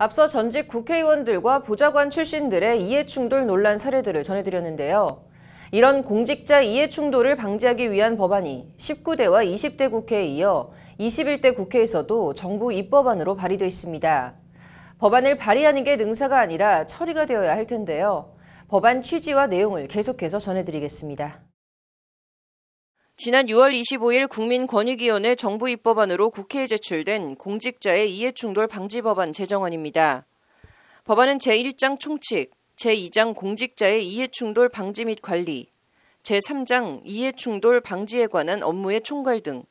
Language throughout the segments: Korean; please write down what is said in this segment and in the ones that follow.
앞서 전직 국회의원들과 보좌관 출신들의 이해충돌 논란 사례들을 전해드렸는데요. 이런 공직자 이해충돌을 방지하기 위한 법안이 19대와 20대 국회에 이어 21대 국회에서도 정부 입법안으로 발의돼 있습니다. 법안을 발의하는 게 능사가 아니라 처리가 되어야 할 텐데요. 법안 취지와 내용을 계속해서 전해드리겠습니다. 지난 6월 25일 국민권익위원회 정부 입법안으로 국회에 제출된 공직자의 이해충돌 방지 법안 제정안입니다. 법안은 제1장 총칙, 제2장 공직자의 이해충돌 방지 및 관리, 제3장 이해충돌 방지에 관한 업무의 총괄 등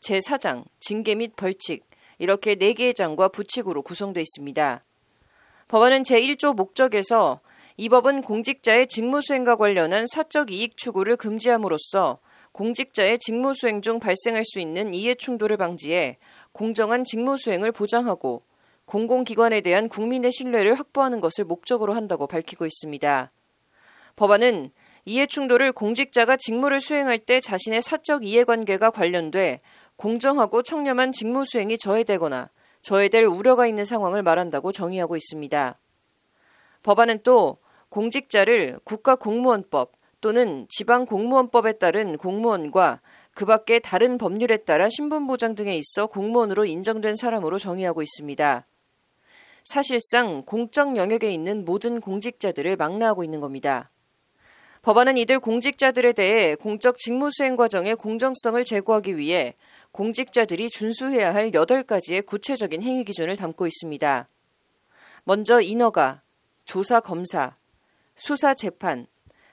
제4장 징계 및 벌칙 이렇게 4개의 장과 부칙으로 구성되어 있습니다. 법안은 제1조 목적에서 이 법은 공직자의 직무 수행과 관련한 사적 이익 추구를 금지함으로써 공직자의 직무수행 중 발생할 수 있는 이해충돌을 방지해 공정한 직무수행을 보장하고 공공기관에 대한 국민의 신뢰를 확보하는 것을 목적으로 한다고 밝히고 있습니다. 법안은 이해충돌을 공직자가 직무를 수행할 때 자신의 사적 이해관계가 관련돼 공정하고 청렴한 직무수행이 저해되거나 저해될 우려가 있는 상황을 말한다고 정의하고 있습니다. 법안은 또 공직자를 국가공무원법, 또는 지방공무원법에 따른 공무원과 그 밖에 다른 법률에 따라 신분보장 등에 있어 공무원으로 인정된 사람으로 정의하고 있습니다. 사실상 공적 영역에 있는 모든 공직자들을 망라하고 있는 겁니다. 법안은 이들 공직자들에 대해 공적 직무 수행 과정의 공정성을 제고하기 위해 공직자들이 준수해야 할 8가지의 구체적인 행위 기준을 담고 있습니다. 먼저 인허가, 조사 검사, 수사 재판,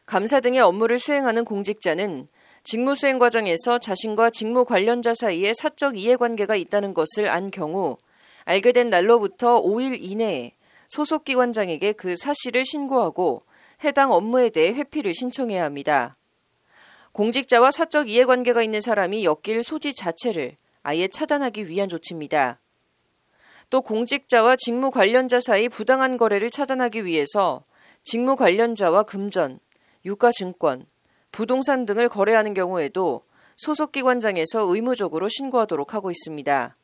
감사 등의 업무를 수행하는 공직자는 직무 수행 과정에서 자신과 직무 관련자 사이에 사적 이해관계가 있다는 것을 안 경우 알게 된 날로부터 5일 이내에 소속 기관장에게 그 사실을 신고하고 해당 업무에 대해 회피를 신청해야 합니다. 공직자와 사적 이해관계가 있는 사람이 엮일 소지 자체를 아예 차단하기 위한 조치입니다. 또 공직자와 직무 관련자 사이 부당한 거래를 차단하기 위해서 직무 관련자와 금전, 유가증권, 부동산 등을 거래하는 경우에도 소속기관장에서 의무적으로 신고하도록 하고 있습니다.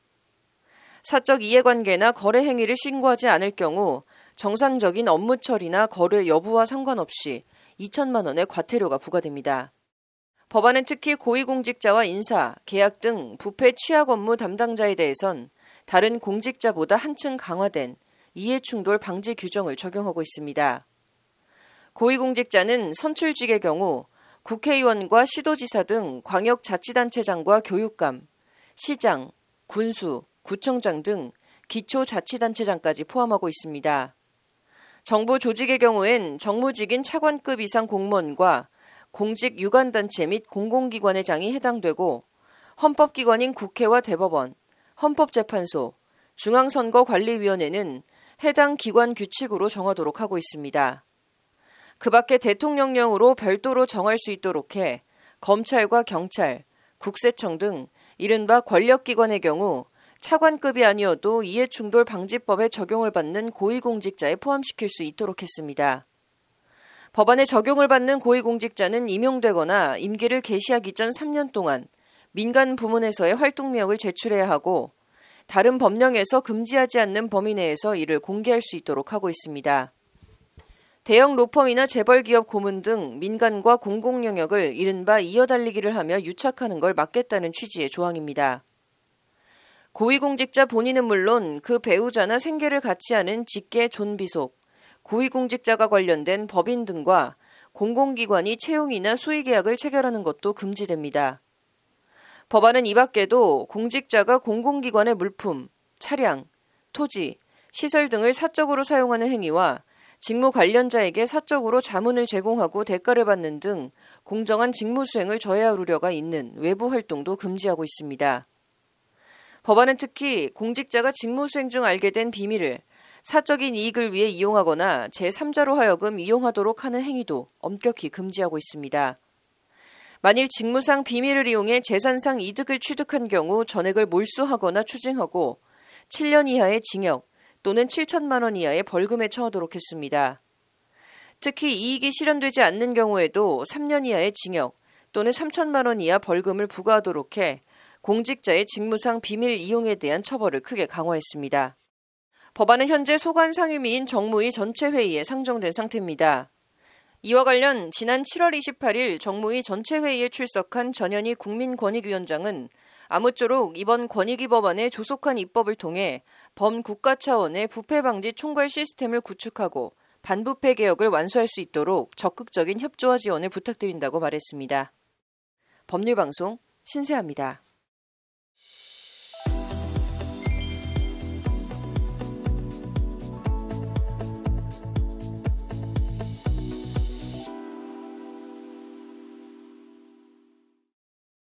사적 이해관계나 거래 행위를 신고하지 않을 경우 정상적인 업무 처리나 거래 여부와 상관없이 2천만 원의 과태료가 부과됩니다. 법안은 특히 고위공직자와 인사, 계약 등 부패 취약 업무 담당자에 대해선 다른 공직자보다 한층 강화된 이해충돌 방지 규정을 적용하고 있습니다. 고위공직자는 선출직의 경우 국회의원과 시도지사 등 광역자치단체장과 교육감, 시장, 군수, 구청장 등 기초자치단체장까지 포함하고 있습니다. 정부 조직의 경우엔 정무직인 차관급 이상 공무원과 공직 유관단체 및 공공기관의 장이 해당되고 헌법기관인 국회와 대법원, 헌법재판소, 중앙선거관리위원회는 해당 기관 규칙으로 정하도록 하고 있습니다. 그 밖에 대통령령으로 별도로 정할 수 있도록 해 검찰과 경찰, 국세청 등 이른바 권력기관의 경우 차관급이 아니어도 이해충돌 방지법에 적용을 받는 고위공직자에 포함시킬 수 있도록 했습니다. 법안에 적용을 받는 고위공직자는 임용되거나 임기를 개시하기 전 3년 동안 민간 부문에서의 활동력을 제출해야 하고 다른 법령에서 금지하지 않는 범위 내에서 이를 공개할 수 있도록 하고 있습니다. 대형 로펌이나 재벌 기업 고문 등 민간과 공공 영역을 이른바 이어달리기를 하며 유착하는 걸 막겠다는 취지의 조항입니다. 고위공직자 본인은 물론 그 배우자나 생계를 같이 하는 직계 존비속, 고위공직자가 관련된 법인 등과 공공기관이 채용이나 수의계약을 체결하는 것도 금지됩니다. 법안은 이 밖에도 공직자가 공공기관의 물품, 차량, 토지, 시설 등을 사적으로 사용하는 행위와 직무 관련자에게 사적으로 자문을 제공하고 대가를 받는 등 공정한 직무 수행을 저해할 우려가 있는 외부 활동도 금지하고 있습니다. 법안은 특히 공직자가 직무 수행 중 알게 된 비밀을 사적인 이익을 위해 이용하거나 제3자로 하여금 이용하도록 하는 행위도 엄격히 금지하고 있습니다. 만일 직무상 비밀을 이용해 재산상 이득을 취득한 경우 전액을 몰수하거나 추징하고 7년 이하의 징역 또는 7천만 원 이하의 벌금에 처하도록 했습니다. 특히 이익이 실현되지 않는 경우에도 3년 이하의 징역 또는 3천만 원 이하 벌금을 부과하도록 해 공직자의 직무상 비밀 이용에 대한 처벌을 크게 강화했습니다. 법안은 현재 소관 상임위인 정무위 전체 회의에 상정된 상태입니다. 이와 관련 지난 7월 28일 정무위 전체 회의에 출석한 전현희 국민권익위원장은 아무쪼록 이번 권익위 법안의 조속한 입법을 통해 범국가 차원의 부패 방지 총괄 시스템을 구축하고 반부패 개혁을 완수할 수 있도록 적극적인 협조와 지원을 부탁드린다고 말했습니다. 법률방송 신세합니다.